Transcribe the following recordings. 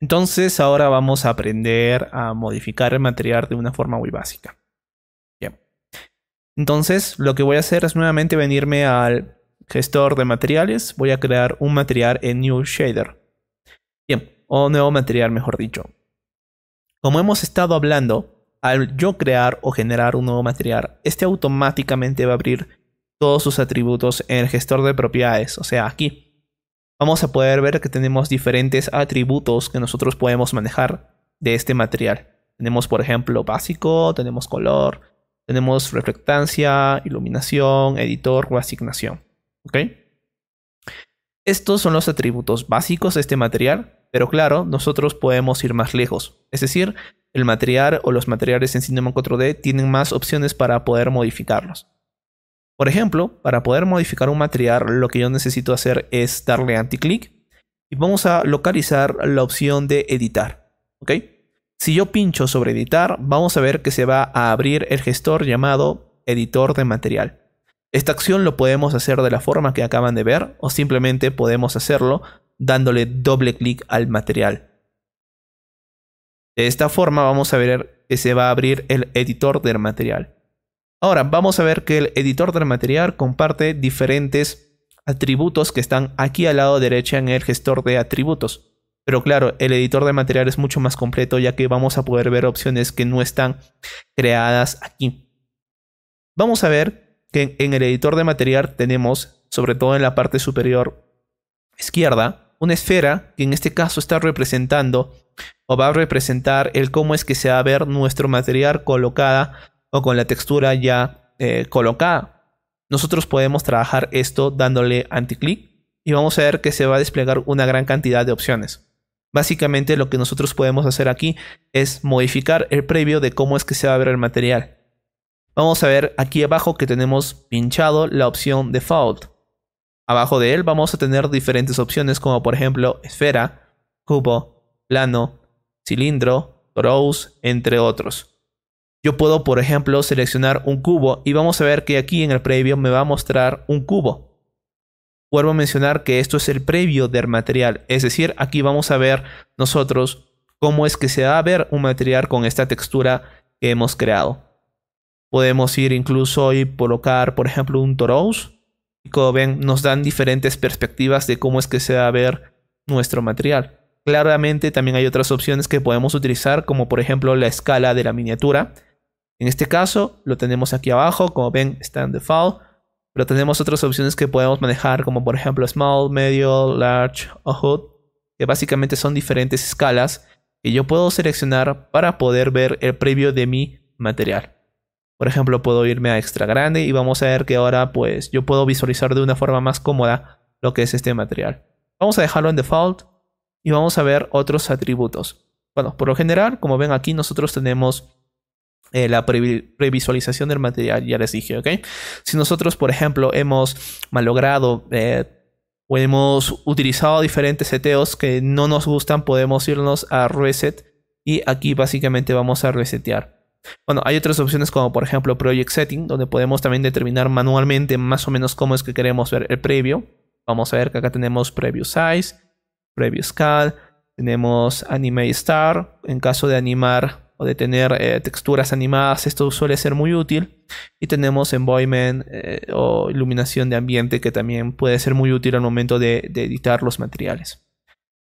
Entonces ahora vamos a aprender a modificar el material de una forma muy básica. Bien. Entonces lo que voy a hacer es nuevamente venirme al gestor de materiales. Voy a crear un material en New Shader. Bien, o nuevo material mejor dicho. Como hemos estado hablando, al yo crear o generar un nuevo material, este automáticamente va a abrir todos sus atributos en el gestor de propiedades, o sea, aquí vamos a poder ver que tenemos diferentes atributos que nosotros podemos manejar de este material. Tenemos, por ejemplo, básico, tenemos color, tenemos reflectancia, iluminación, editor o asignación. Estos son los atributos básicos de este material, pero claro, nosotros podemos ir más lejos. Es decir, el material o los materiales en Cinema 4D tienen más opciones para poder modificarlos. Por ejemplo, para poder modificar un material, lo que yo necesito hacer es darle clic y vamos a localizar la opción de editar. ¿Ok? Si yo pincho sobre editar, vamos a ver que se va a abrir el gestor llamado editor de material. Esta acción lo podemos hacer de la forma que acaban de ver o simplemente podemos hacerlo dándole doble clic al material. De esta forma vamos a ver que se va a abrir el editor del material. Ahora, vamos a ver que el editor del material comparte diferentes atributos que están aquí al lado derecho en el gestor de atributos. Pero claro, el editor de material es mucho más completo ya que vamos a poder ver opciones que no están creadas aquí. Vamos a ver que en el editor de material tenemos, sobre todo en la parte superior izquierda, una esfera que en este caso está representando o va a representar el cómo es que se va a ver nuestro material colocada o con la textura ya eh, colocada. Nosotros podemos trabajar esto dándole anticlic y vamos a ver que se va a desplegar una gran cantidad de opciones. Básicamente lo que nosotros podemos hacer aquí es modificar el previo de cómo es que se va a ver el material. Vamos a ver aquí abajo que tenemos pinchado la opción Default. Abajo de él vamos a tener diferentes opciones como por ejemplo esfera, cubo, plano, cilindro, rose, entre otros. Yo puedo, por ejemplo, seleccionar un cubo y vamos a ver que aquí en el previo me va a mostrar un cubo. Vuelvo a mencionar que esto es el previo del material, es decir, aquí vamos a ver nosotros cómo es que se va a ver un material con esta textura que hemos creado. Podemos ir incluso y colocar, por ejemplo, un Toros Y como ven, nos dan diferentes perspectivas de cómo es que se va a ver nuestro material. Claramente también hay otras opciones que podemos utilizar, como por ejemplo la escala de la miniatura en este caso, lo tenemos aquí abajo, como ven, está en default, pero tenemos otras opciones que podemos manejar, como por ejemplo small, medium, large o hood, que básicamente son diferentes escalas que yo puedo seleccionar para poder ver el previo de mi material. Por ejemplo, puedo irme a extra grande y vamos a ver que ahora pues yo puedo visualizar de una forma más cómoda lo que es este material. Vamos a dejarlo en default y vamos a ver otros atributos. Bueno, por lo general, como ven aquí nosotros tenemos eh, la previsualización del material, ya les dije, ¿ok? Si nosotros, por ejemplo, hemos malogrado... Eh, o hemos utilizado diferentes seteos que no nos gustan, podemos irnos a reset y aquí básicamente vamos a resetear. Bueno, hay otras opciones como por ejemplo Project Setting, donde podemos también determinar manualmente más o menos cómo es que queremos ver el previo, Vamos a ver que acá tenemos Preview Size, Preview Scale, tenemos animate Star, en caso de animar o de tener eh, texturas animadas, esto suele ser muy útil. Y tenemos envoyment eh, o iluminación de ambiente que también puede ser muy útil al momento de, editar los materiales.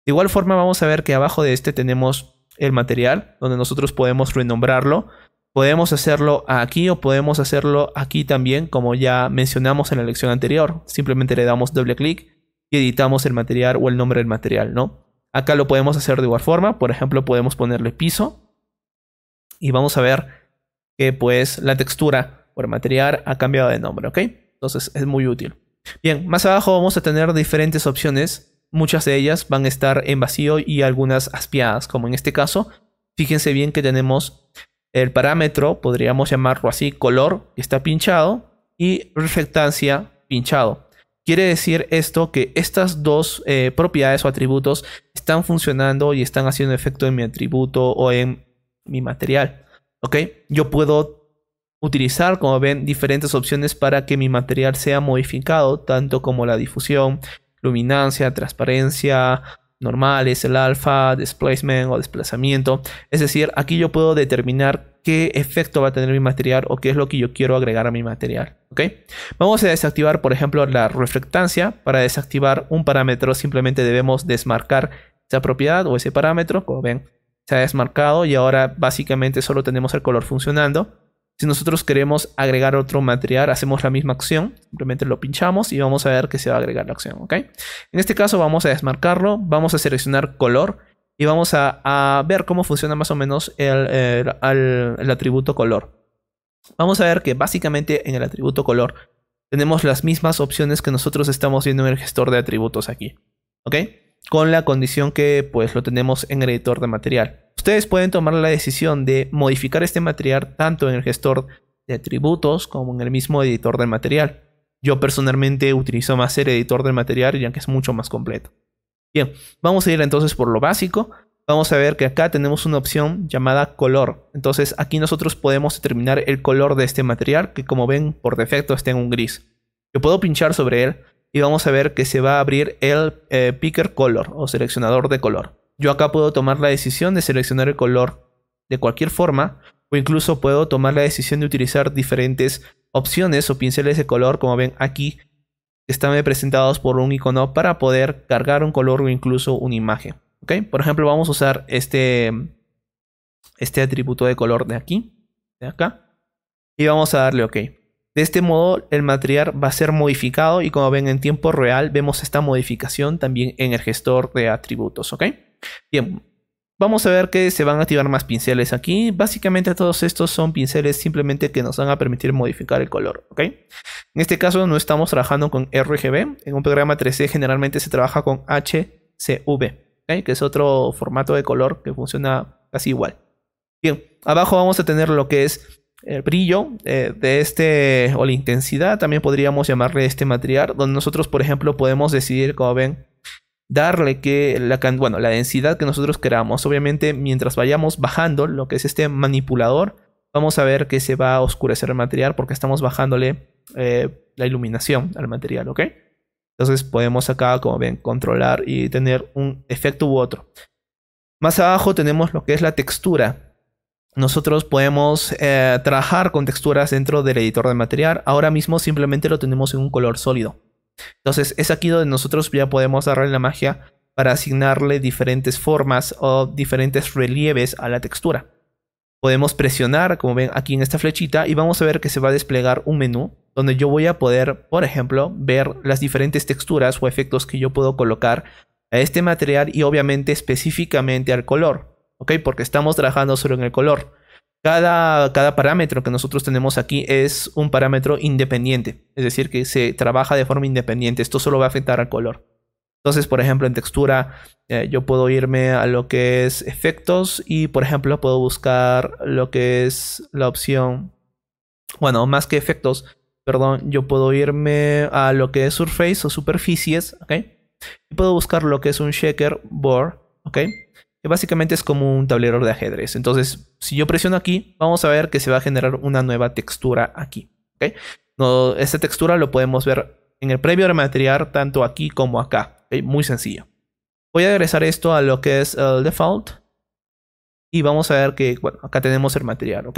De igual forma vamos a ver que abajo de este tenemos el material donde nosotros podemos renombrarlo. Podemos hacerlo aquí o podemos hacerlo aquí también como ya mencionamos en la lección anterior. Simplemente le damos doble clic y editamos el material o el nombre del material, ¿no? Acá lo podemos hacer de igual forma, por ejemplo podemos ponerle piso y vamos a ver que pues la textura por material ha cambiado de nombre, ¿ok? Entonces es muy útil. Bien, más abajo vamos a tener diferentes opciones. Muchas de ellas van a estar en vacío y algunas aspiadas, como en este caso. Fíjense bien que tenemos el parámetro, podríamos llamarlo así, color, está pinchado, y reflectancia, pinchado. Quiere decir esto que estas dos eh, propiedades o atributos están funcionando y están haciendo efecto en mi atributo o en mi material. ¿Ok? Yo puedo utilizar, como ven, diferentes opciones para que mi material sea modificado, tanto como la difusión, luminancia, transparencia, normales, el alfa, displacement o desplazamiento. Es decir, aquí yo puedo determinar qué efecto va a tener mi material o qué es lo que yo quiero agregar a mi material. ¿ok? Vamos a desactivar, por ejemplo, la reflectancia. Para desactivar un parámetro simplemente debemos desmarcar esa propiedad o ese parámetro, como ven, se ha desmarcado y ahora básicamente solo tenemos el color funcionando. Si nosotros queremos agregar otro material, hacemos la misma acción, simplemente lo pinchamos y vamos a ver que se va a agregar la acción, En este caso vamos a desmarcarlo, vamos a seleccionar color y vamos a, ver cómo funciona más o menos el, atributo color. Vamos a ver que básicamente en el atributo color tenemos las mismas opciones que nosotros estamos viendo en el gestor de atributos aquí, ¿ok? con la condición que pues lo tenemos en el editor de material. Ustedes pueden tomar la decisión de modificar este material tanto en el gestor de atributos como en el mismo editor del material. Yo personalmente utilizo más el editor del material ya que es mucho más completo. Bien, vamos a ir entonces por lo básico. Vamos a ver que acá tenemos una opción llamada color. Entonces aquí nosotros podemos determinar el color de este material que como ven por defecto está en un gris. Yo puedo pinchar sobre él y vamos a ver que se va a abrir el eh, picker color o seleccionador de color. Yo acá puedo tomar la decisión de seleccionar el color de cualquier forma o incluso puedo tomar la decisión de utilizar diferentes opciones o pinceles de color como ven aquí están representados por un icono para poder cargar un color o incluso una imagen. Por ejemplo vamos a usar este, este atributo de color de aquí, de acá y vamos a darle OK. De este modo, el material va a ser modificado y como ven en tiempo real, vemos esta modificación también en el gestor de atributos, ¿ok? Bien, vamos a ver que se van a activar más pinceles aquí. Básicamente todos estos son pinceles simplemente que nos van a permitir modificar el color, ¿ok? En este caso no estamos trabajando con RGB. En un programa 3D generalmente se trabaja con HCV, que es otro formato de color que funciona casi igual. Bien, abajo vamos a tener lo que es el brillo eh, de este o la intensidad, también podríamos llamarle este material, donde nosotros, por ejemplo, podemos decidir, como ven, darle que la, la densidad que nosotros queramos. Obviamente, mientras vayamos bajando lo que es este manipulador, vamos a ver que se va a oscurecer el material porque estamos bajándole eh, la iluminación al material, ¿ok? Entonces podemos acá, como ven, controlar y tener un efecto u otro. Más abajo tenemos lo que es la textura nosotros podemos eh, trabajar con texturas dentro del editor de material. Ahora mismo simplemente lo tenemos en un color sólido. Entonces es aquí donde nosotros ya podemos darle la magia para asignarle diferentes formas o diferentes relieves a la textura. Podemos presionar, como ven aquí en esta flechita, y vamos a ver que se va a desplegar un menú donde yo voy a poder, por ejemplo, ver las diferentes texturas o efectos que yo puedo colocar a este material y obviamente específicamente al color. ¿ok? Porque estamos trabajando solo en el color. Cada, cada parámetro que nosotros tenemos aquí es un parámetro independiente, es decir, que se trabaja de forma independiente. Esto solo va a afectar al color. Entonces, por ejemplo, en textura eh, yo puedo irme a lo que es efectos y, por ejemplo, puedo buscar lo que es la opción, bueno, más que efectos, perdón, yo puedo irme a lo que es surface o superficies, ¿ok? Y puedo buscar lo que es un shaker board, ¿ok? que básicamente es como un tablero de ajedrez. Entonces, si yo presiono aquí, vamos a ver que se va a generar una nueva textura aquí. esta textura lo podemos ver en el previo de material tanto aquí como acá. Muy sencillo. Voy a regresar esto a lo que es el default. Y vamos a ver que, bueno, acá tenemos el material, Va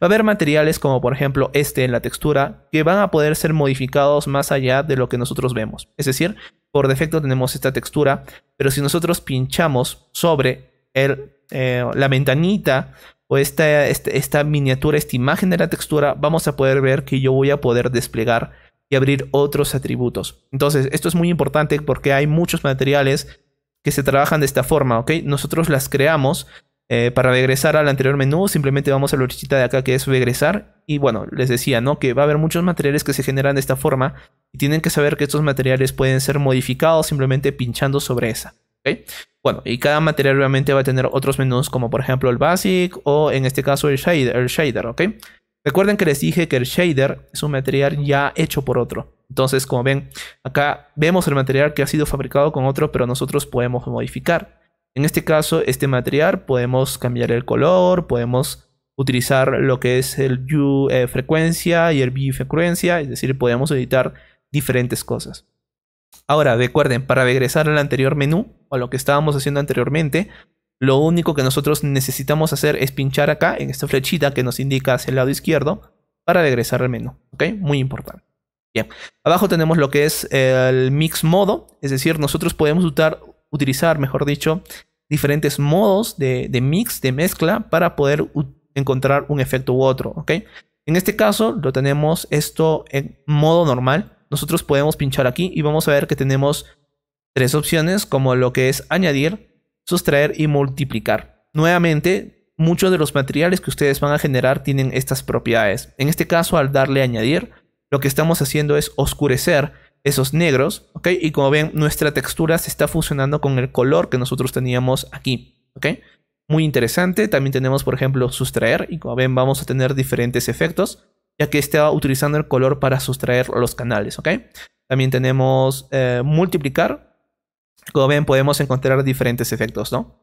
a haber materiales como por ejemplo este en la textura que van a poder ser modificados más allá de lo que nosotros vemos. Es decir, por defecto tenemos esta textura, pero si nosotros pinchamos sobre el, eh, la ventanita o esta, esta, esta, miniatura, esta imagen de la textura, vamos a poder ver que yo voy a poder desplegar y abrir otros atributos. Entonces, esto es muy importante porque hay muchos materiales que se trabajan de esta forma, ¿ok? Nosotros las creamos, eh, para regresar al anterior menú, simplemente vamos a la horchita de acá que es regresar. Y bueno, les decía, ¿no? Que va a haber muchos materiales que se generan de esta forma. Y tienen que saber que estos materiales pueden ser modificados simplemente pinchando sobre esa. Bueno, y cada material obviamente va a tener otros menús, como por ejemplo el Basic o en este caso el Shader, el shader ¿ok? Recuerden que les dije que el Shader es un material ya hecho por otro. Entonces, como ven, acá vemos el material que ha sido fabricado con otro, pero nosotros podemos modificar. En este caso, este material podemos cambiar el color, podemos utilizar lo que es el U eh, frecuencia y el V frecuencia, es decir, podemos editar diferentes cosas. Ahora, recuerden, para regresar al anterior menú, o a lo que estábamos haciendo anteriormente, lo único que nosotros necesitamos hacer es pinchar acá, en esta flechita que nos indica hacia el lado izquierdo, para regresar al menú, ¿ok? Muy importante. Bien, abajo tenemos lo que es el mix modo, es decir, nosotros podemos usar, utilizar, mejor dicho, diferentes modos de, mix, de mezcla, para poder encontrar un efecto u otro, En este caso lo tenemos esto en modo normal. Nosotros podemos pinchar aquí y vamos a ver que tenemos tres opciones como lo que es añadir, sustraer y multiplicar. Nuevamente, muchos de los materiales que ustedes van a generar tienen estas propiedades. En este caso, al darle añadir, lo que estamos haciendo es oscurecer esos negros, ¿ok? Y como ven, nuestra textura se está fusionando con el color que nosotros teníamos aquí, ¿ok? Muy interesante, también tenemos por ejemplo sustraer y como ven vamos a tener diferentes efectos, ya que está utilizando el color para sustraer los canales, ¿ok? También tenemos eh, multiplicar, como ven podemos encontrar diferentes efectos, ¿no?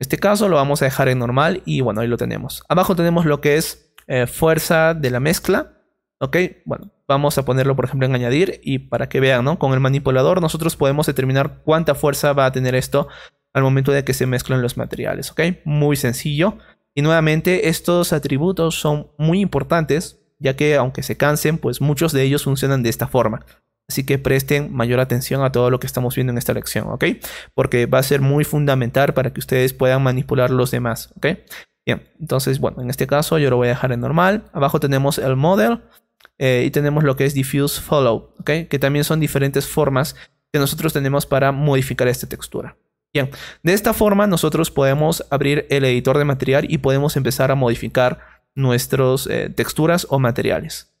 Este caso lo vamos a dejar en normal y bueno, ahí lo tenemos. Abajo tenemos lo que es eh, fuerza de la mezcla, Ok, bueno, vamos a ponerlo por ejemplo en añadir y para que vean, ¿no? Con el manipulador nosotros podemos determinar cuánta fuerza va a tener esto al momento de que se mezclen los materiales, ¿ok? Muy sencillo. Y nuevamente estos atributos son muy importantes ya que aunque se cansen, pues muchos de ellos funcionan de esta forma. Así que presten mayor atención a todo lo que estamos viendo en esta lección, ¿ok? Porque va a ser muy fundamental para que ustedes puedan manipular los demás, ¿ok? Bien, entonces, bueno, en este caso yo lo voy a dejar en normal. Abajo tenemos el model. Eh, y tenemos lo que es diffuse follow, que también son diferentes formas que nosotros tenemos para modificar esta textura. Bien, de esta forma nosotros podemos abrir el editor de material y podemos empezar a modificar nuestras eh, texturas o materiales.